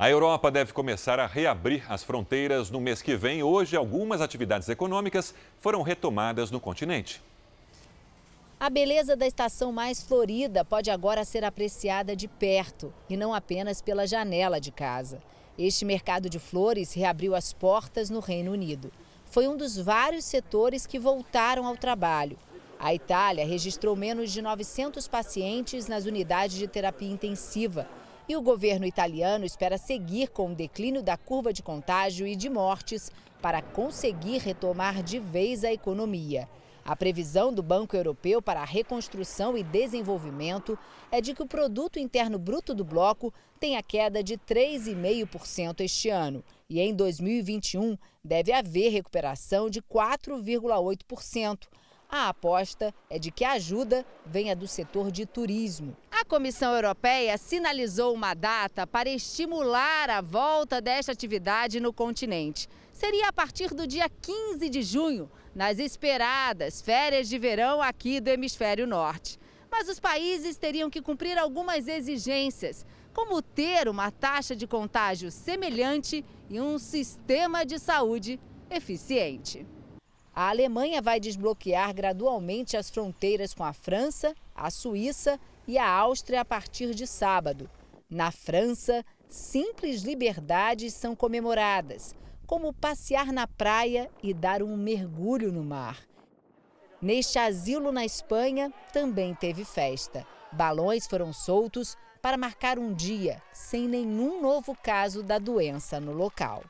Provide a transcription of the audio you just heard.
A Europa deve começar a reabrir as fronteiras no mês que vem. Hoje, algumas atividades econômicas foram retomadas no continente. A beleza da estação mais florida pode agora ser apreciada de perto e não apenas pela janela de casa. Este mercado de flores reabriu as portas no Reino Unido. Foi um dos vários setores que voltaram ao trabalho. A Itália registrou menos de 900 pacientes nas unidades de terapia intensiva e o governo italiano espera seguir com o declínio da curva de contágio e de mortes para conseguir retomar de vez a economia. A previsão do Banco Europeu para a Reconstrução e Desenvolvimento é de que o produto interno bruto do bloco tenha queda de 3,5% este ano e em 2021 deve haver recuperação de 4,8%. A aposta é de que a ajuda venha do setor de turismo. Comissão Europeia sinalizou uma data para estimular a volta desta atividade no continente. Seria a partir do dia 15 de junho, nas esperadas férias de verão aqui do Hemisfério Norte. Mas os países teriam que cumprir algumas exigências, como ter uma taxa de contágio semelhante e um sistema de saúde eficiente. A Alemanha vai desbloquear gradualmente as fronteiras com a França, a Suíça e a Áustria a partir de sábado. Na França, simples liberdades são comemoradas, como passear na praia e dar um mergulho no mar. Neste asilo na Espanha, também teve festa. Balões foram soltos para marcar um dia sem nenhum novo caso da doença no local.